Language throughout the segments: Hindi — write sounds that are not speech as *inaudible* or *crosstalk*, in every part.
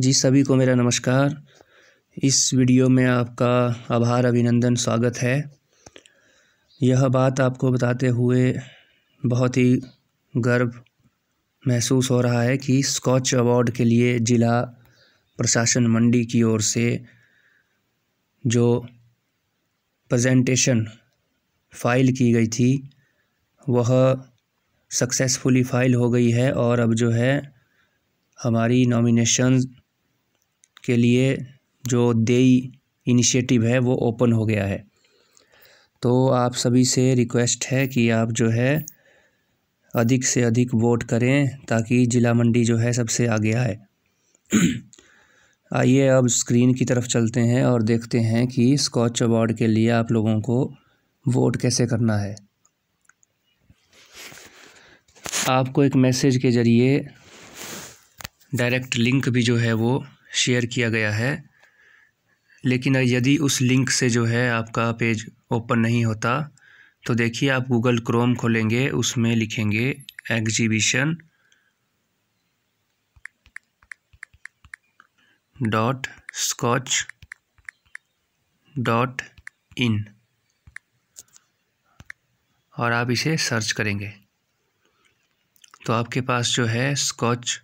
जी सभी को मेरा नमस्कार इस वीडियो में आपका आभार अभिनंदन स्वागत है यह बात आपको बताते हुए बहुत ही गर्व महसूस हो रहा है कि स्कॉच अवार्ड के लिए ज़िला प्रशासन मंडी की ओर से जो प्रेजेंटेशन फ़ाइल की गई थी वह सक्सेसफुली फ़ाइल हो गई है और अब जो है हमारी नॉमिनेशन के लिए जो देई इनिशिएटिव है वो ओपन हो गया है तो आप सभी से रिक्वेस्ट है कि आप जो है अधिक से अधिक वोट करें ताकि ज़िला मंडी जो है सबसे आगे आए *clears throat* आइए अब स्क्रीन की तरफ चलते हैं और देखते हैं कि स्कॉच अवार्ड के लिए आप लोगों को वोट कैसे करना है आपको एक मैसेज के ज़रिए डायरेक्ट लिंक भी जो है वो शेयर किया गया है लेकिन यदि उस लिंक से जो है आपका पेज ओपन नहीं होता तो देखिए आप गूगल क्रोम खोलेंगे उसमें लिखेंगे exhibition dot Skoch dot in और आप इसे सर्च करेंगे तो आपके पास जो है स्कॉच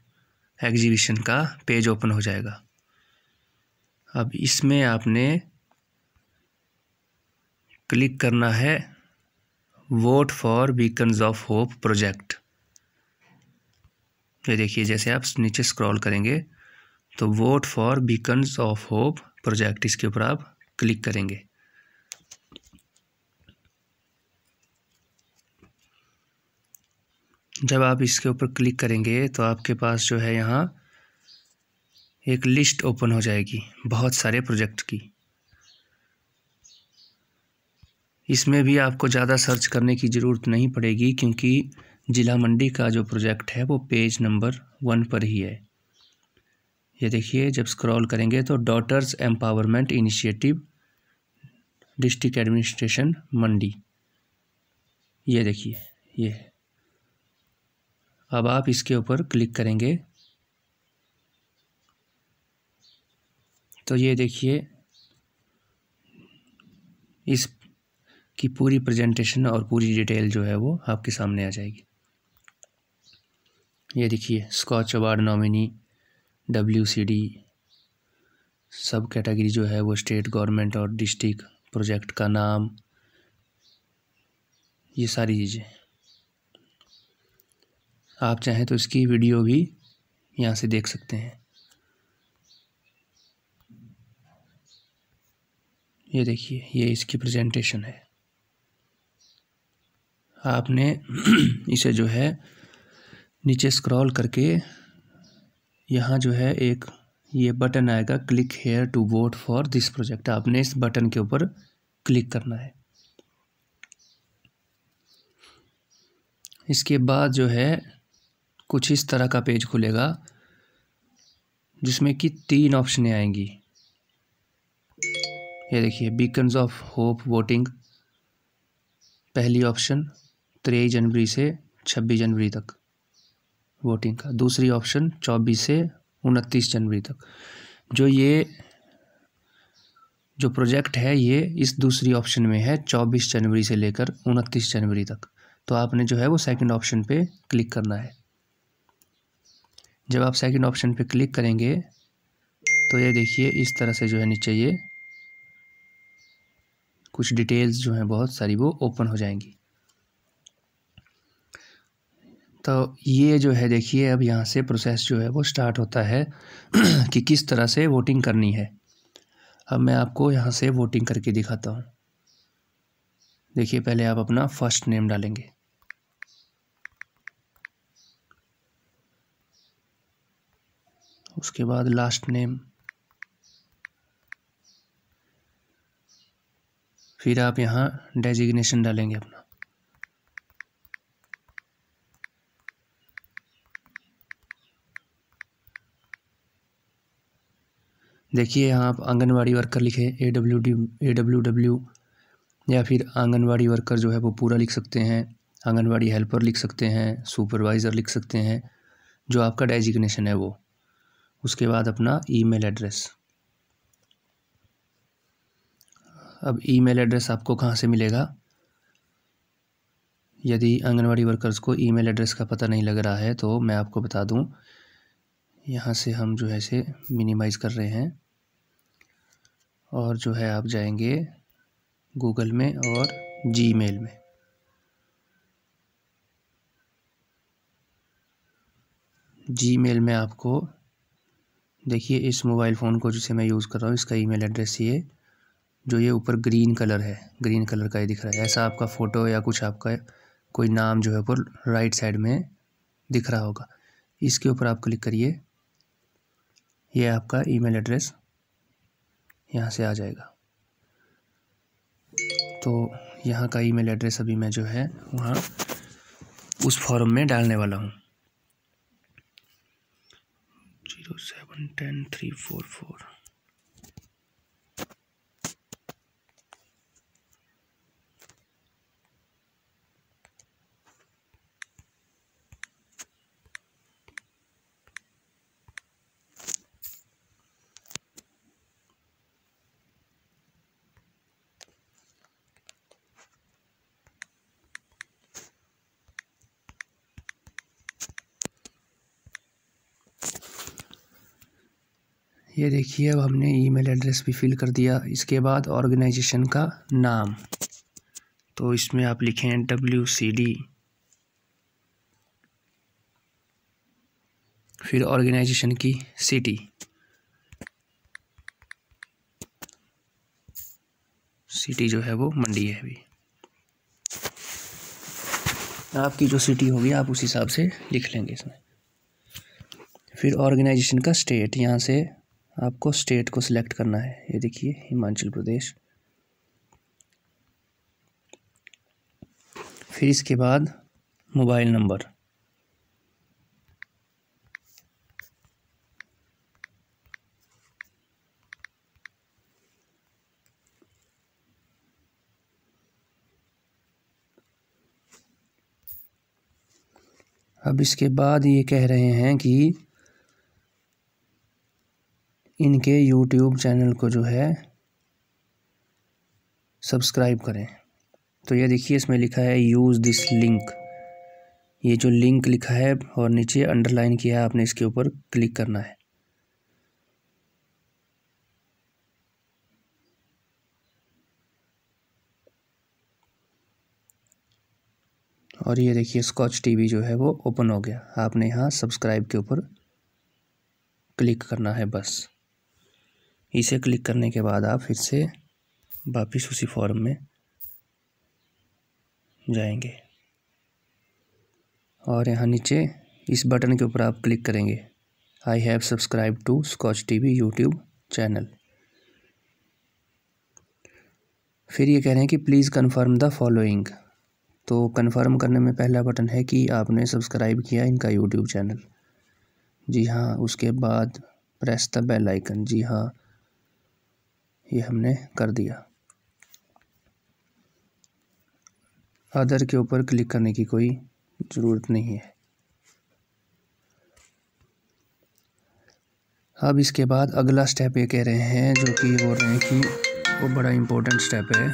एग्जीबिशन का पेज ओपन हो जाएगा अब इसमें आपने क्लिक करना है vote for beacons of hope project ये देखिए जैसे आप नीचे स्क्रॉल करेंगे तो vote for beacons of hope project इसके ऊपर आप क्लिक करेंगे जब आप इसके ऊपर क्लिक करेंगे तो आपके पास जो है यहाँ एक लिस्ट ओपन हो जाएगी बहुत सारे प्रोजेक्ट की इसमें भी आपको ज़्यादा सर्च करने की ज़रूरत नहीं पड़ेगी क्योंकि ज़िला मंडी का जो प्रोजेक्ट है वो पेज नंबर वन पर ही है ये देखिए जब स्क्रॉल करेंगे तो daughters empowerment initiative district administration Mandi ये देखिए ये अब आप इसके ऊपर क्लिक करेंगे तो ये देखिए इस की पूरी प्रेजेंटेशन और पूरी डिटेल जो है वो आपके सामने आ जाएगी ये देखिए Skoch award nominee W C D sub category जो है वो स्टेट गवर्नमेंट और डिस्ट्रिक्ट प्रोजेक्ट का नाम ये सारी चीज़ें आप चाहें तो इसकी वीडियो भी यहाँ से देख सकते हैं ये देखिए ये इसकी प्रेजेंटेशन है आपने *clears throat* इसे जो है नीचे स्क्रॉल करके यहाँ जो है एक ये बटन आएगा click here to vote for this project आपने इस बटन के ऊपर क्लिक करना है इसके बाद जो है कुछ इस तरह का पेज खुलेगा जिसमें कि तीन ऑप्शनें आएंगी ये देखिए बीकन्स ऑफ होप वोटिंग पहली ऑप्शन तेईस जनवरी से छब्बीस जनवरी तक वोटिंग का दूसरी ऑप्शन चौबीस से उनतीस जनवरी तक जो ये जो प्रोजेक्ट है ये इस दूसरी ऑप्शन में है चौबीस जनवरी से लेकर उनतीस जनवरी तक तो आपने जो है वो सेकंड ऑप्शन पे क्लिक करना है जब आप सेकंड ऑप्शन पे क्लिक करेंगे तो ये देखिए इस तरह से जो है नीचे ये कुछ डिटेल्स जो हैं बहुत सारी वो ओपन हो जाएंगी तो ये जो है देखिए अब यहाँ से प्रोसेस जो है वो स्टार्ट होता है *clears throat* कि किस तरह से वोटिंग करनी है अब मैं आपको यहाँ से वोटिंग करके दिखाता हूँ देखिए पहले आप अपना फ़र्स्ट नेम डालेंगे उसके बाद लास्ट नेम फिर आप यहाँ डेजिग्नेशन डालेंगे अपना देखिए यहाँ आप आंगनवाड़ी वर्कर लिखे A W D A W W या फिर आंगनवाड़ी वर्कर जो है वो पूरा लिख सकते हैं आंगनवाड़ी हेल्पर लिख सकते हैं सुपरवाइज़र लिख सकते हैं जो आपका डेजिग्नेशन है वो उसके बाद अपना ईमेल एड्रेस अब ईमेल एड्रेस आपको कहाँ से मिलेगा यदि आंगनवाड़ी वर्कर्स को ईमेल एड्रेस का पता नहीं लग रहा है तो मैं आपको बता दूं यहाँ से हम जो है से मिनिमाइज़ कर रहे हैं और जो है आप जाएंगे गूगल में और जी में जी में आपको देखिए इस मोबाइल फ़ोन को जिसे मैं यूज़ कर रहा हूँ इसका ईमेल एड्रेस ये जो ये ऊपर ग्रीन कलर है ग्रीन कलर का ही दिख रहा है ऐसा आपका फ़ोटो या कुछ आपका कोई नाम जो है ऊपर राइट साइड में दिख रहा होगा इसके ऊपर आप क्लिक करिए ये आपका ईमेल एड्रेस यहाँ से आ जाएगा तो यहाँ का ईमेल एड्रेस अभी मैं जो है वहाँ उस फॉर्म में डालने वाला हूँ 007 10 4. ये देखिए अब हमने ईमेल एड्रेस भी फिल कर दिया इसके बाद ऑर्गेनाइजेशन का नाम तो इसमें आप लिखें डब्ल्यू सी डी फिर ऑर्गेनाइजेशन की सिटी सिटी जो है वो मंडी है अभी आपकी जो सिटी होगी आप उस हिसाब से लिख लेंगे इसमें फिर ऑर्गेनाइजेशन का स्टेट यहाँ से आपको स्टेट को सिलेक्ट करना है ये देखिए हिमाचल प्रदेश फिर इसके बाद मोबाइल नंबर अब इसके बाद ये कह रहे हैं कि इनके यूट्यूब चैनल को जो है सब्सक्राइब करें तो ये देखिए इसमें लिखा है यूज़ दिस लिंक ये जो लिंक लिखा है और नीचे अंडरलाइन किया है आपने इसके ऊपर क्लिक करना है और ये देखिए स्कॉच टीवी जो है वो ओपन हो गया आपने यहाँ सब्सक्राइब के ऊपर क्लिक करना है बस इसे क्लिक करने के बाद आप फिर से वापस उसी फॉर्म में जाएंगे और यहाँ नीचे इस बटन के ऊपर आप क्लिक करेंगे I have subscribe to Scotch T V YouTube channel फिर ये कह रहे हैं कि प्लीज़ कन्फर्म द फॉलोइंग तो कन्फर्म करने में पहला बटन है कि आपने सब्सक्राइब किया इनका यूट्यूब चैनल जी हाँ उसके बाद प्रेस द बेल आइकन जी हाँ ये हमने कर दिया अदर के ऊपर क्लिक करने की कोई ज़रूरत नहीं है अब इसके बाद अगला स्टेप ये कह रहे हैं जो कि वो कि वो बड़ा इम्पोर्टेंट स्टेप है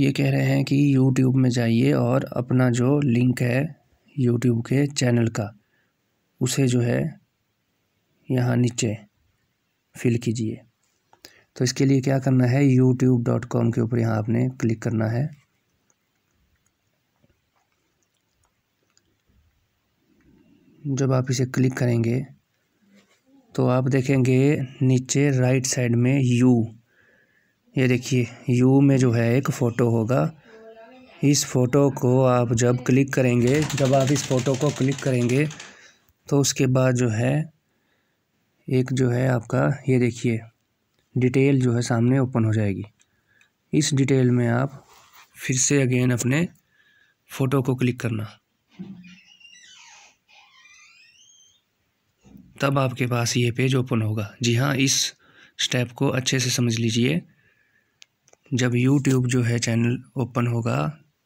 ये कह रहे हैं कि यूट्यूब में जाइए और अपना जो लिंक है यूट्यूब के चैनल का उसे जो है यहाँ नीचे फिल कीजिए तो इसके लिए क्या करना है यूट्यूब डॉट कॉम के ऊपर यहाँ आपने क्लिक करना है जब आप इसे क्लिक करेंगे तो आप देखेंगे नीचे राइट साइड में यू ये देखिए यू में जो है एक फ़ोटो होगा इस फ़ोटो को आप जब क्लिक करेंगे जब आप इस फ़ोटो को क्लिक करेंगे तो उसके बाद जो है एक जो है आपका ये देखिए डिटेल जो है सामने ओपन हो जाएगी इस डिटेल में आप फिर से अगेन अपने फ़ोटो को क्लिक करना तब आपके पास ये पेज ओपन होगा जी हाँ इस स्टेप को अच्छे से समझ लीजिए जब YouTube जो है चैनल ओपन होगा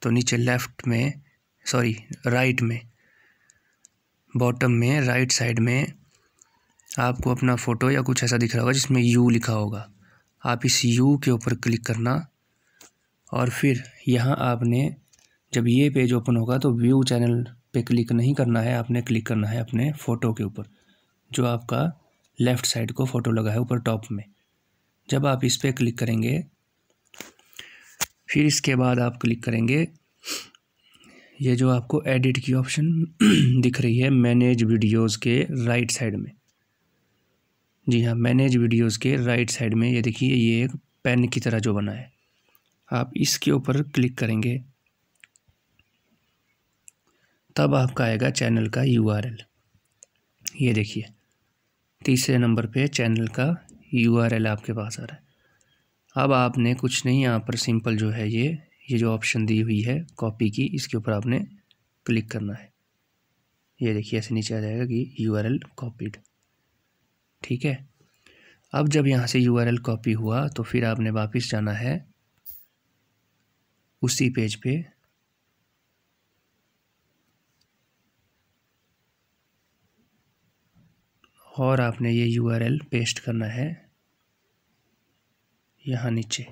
तो नीचे लेफ़्ट में सॉरी राइट में बॉटम में राइट साइड में आपको अपना फ़ोटो या कुछ ऐसा दिख रहा होगा जिसमें यू लिखा होगा आप इस यू के ऊपर क्लिक करना और फिर यहाँ आपने जब ये पेज ओपन होगा तो व्यू चैनल पे क्लिक नहीं करना है आपने क्लिक करना है अपने फ़ोटो के ऊपर जो आपका लेफ़्ट साइड को फ़ोटो लगा है ऊपर टॉप में जब आप इस पर क्लिक करेंगे फिर इसके बाद आप क्लिक करेंगे ये जो आपको एडिट की ऑप्शन *clears throat* दिख रही है मैनेज वीडियोस के राइट साइड में जी हाँ मैनेज वीडियोज़ के राइट साइड में ये देखिए ये एक पेन की तरह जो बना है आप इसके ऊपर क्लिक करेंगे तब आपका आएगा चैनल का यू ये देखिए तीसरे नंबर पे चैनल का यू आपके पास आ रहा है अब आपने कुछ नहीं यहाँ पर सिंपल जो है ये ये जो ऑप्शन दी हुई है कॉपी की इसके ऊपर आपने क्लिक करना है ये देखिए ऐसे नीचे आ जाएगा कि यू आर एल कॉपीड ठीक है अब जब यहाँ से यू कॉपी हुआ तो फिर आपने वापस जाना है उसी पेज पे और आपने ये यू पेस्ट करना है यहाँ नीचे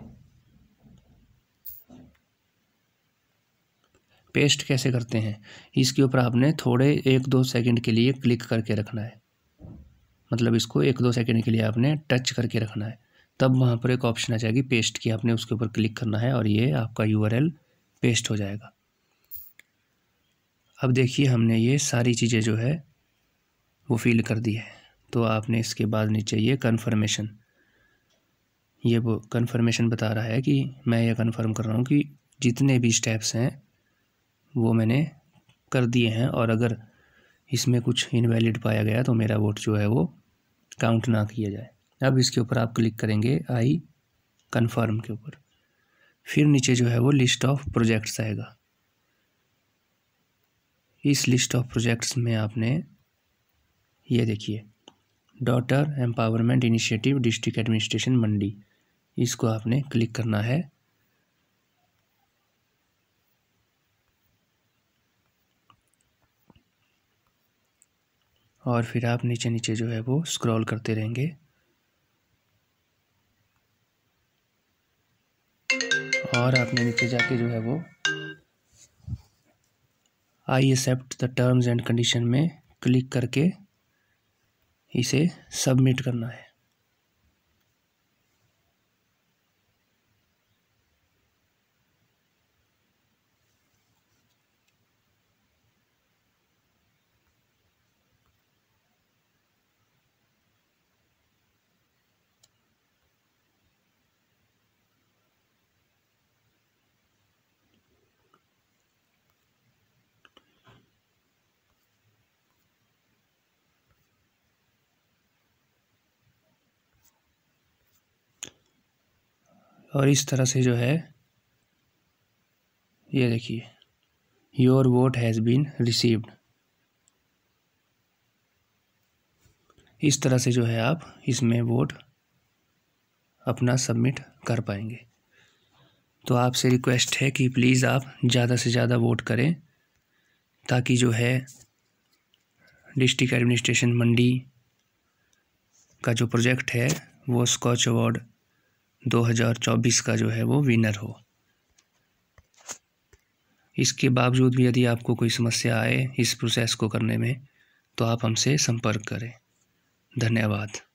पेस्ट कैसे करते हैं इसके ऊपर आपने थोड़े एक दो सेकंड के लिए क्लिक करके रखना है मतलब इसको एक दो सेकंड के लिए आपने टच करके रखना है तब वहाँ पर एक ऑप्शन आ जाएगी पेस्ट की आपने उसके ऊपर क्लिक करना है और ये आपका यू पेस्ट हो जाएगा अब देखिए हमने ये सारी चीज़ें जो है वो फिल कर दी है तो आपने इसके बाद नीचे ये कन्फर्मेशन ये वो कन्फर्मेशन बता रहा है कि मैं ये कन्फर्म कर रहा हूँ कि जितने भी स्टेप्स हैं वो मैंने कर दिए हैं और अगर इसमें कुछ इनवैलिड पाया गया तो मेरा वोट जो है वो काउंट ना किया जाए अब इसके ऊपर आप क्लिक करेंगे आई कन्फर्म के ऊपर फिर नीचे जो है वो लिस्ट ऑफ प्रोजेक्ट्स आएगा इस लिस्ट ऑफ प्रोजेक्ट्स में आपने ये देखिए daughter empowerment initiative district administration Mandi इसको आपने क्लिक करना है और फिर आप नीचे नीचे जो है वो स्क्रॉल करते रहेंगे और आपने नीचे जाके जो है वो I accept the terms and condition में क्लिक करके इसे सबमिट करना है और इस तरह से जो है ये देखिए your vote has been received इस तरह से जो है आप इसमें वोट अपना सबमिट कर पाएंगे तो आपसे रिक्वेस्ट है कि प्लीज़ आप ज़्यादा से ज़्यादा वोट करें ताकि जो है डिस्ट्रिक्ट एडमिनिस्ट्रेशन मंडी का जो प्रोजेक्ट है वो स्कॉच अवार्ड 2024 का जो है वो विनर हो इसके बावजूद भी यदि आपको कोई समस्या आए इस प्रोसेस को करने में तो आप हमसे संपर्क करें धन्यवाद